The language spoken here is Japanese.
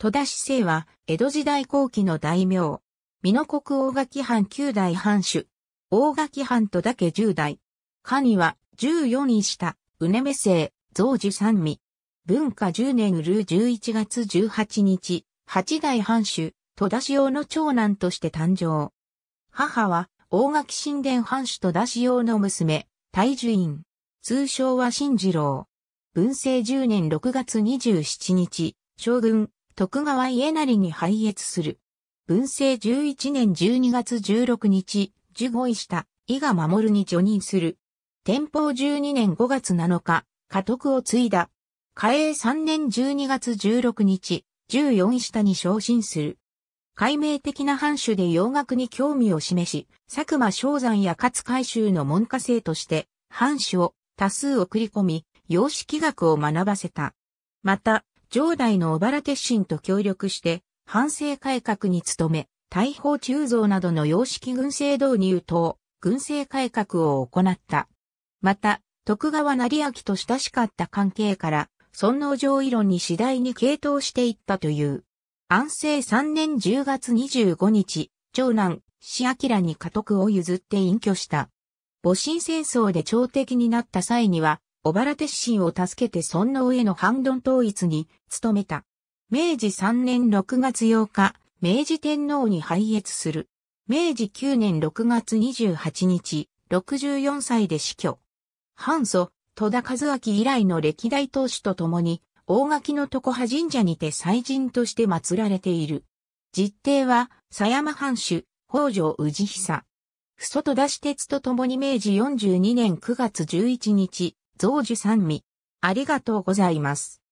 戸田市政は、江戸時代後期の大名。美濃国大垣藩9代藩主。大垣藩戸田家10代。下には、14位下、うねめ姓、増寿三味。文化10年うる11月18日、8代藩主、戸田市用の長男として誕生。母は、大垣神殿藩主戸田市用の娘、大樹院。通称は新次郎。文政10年6月27日、将軍、徳川家成に拝謁する。文政11年12月16日、受護位した伊賀守に除任する。天保12年5月7日、家督を継いだ。嘉永3年12月16日、14位下に昇進する。解明的な藩主で洋学に興味を示し、佐久間昭山や勝海舟の門下生として、藩主を多数送り込み、様式学を学ばせた。また、上代の小原鉄心と協力して、反省改革に努め、大砲鋳造などの様式軍政導入等、軍政改革を行った。また、徳川成明と親しかった関係から、尊王攘夷論に次第に傾倒していったという。安政3年10月25日、長男、志明に家督を譲って隠居した。戊辰戦争で朝敵になった際には、小原鉄心を助けて尊王への反論統一に努めた。明治3年6月8日、明治天皇に拝謁する。明治9年6月28日、64歳で死去。反祖、戸田和明以来の歴代当主と共に、大垣の床派神社にて祭神として祀られている。実定は、狭山藩主、北条氏久。父祖戸田私鉄と共に明治42年9月11日、増樹三味。ありがとうございます。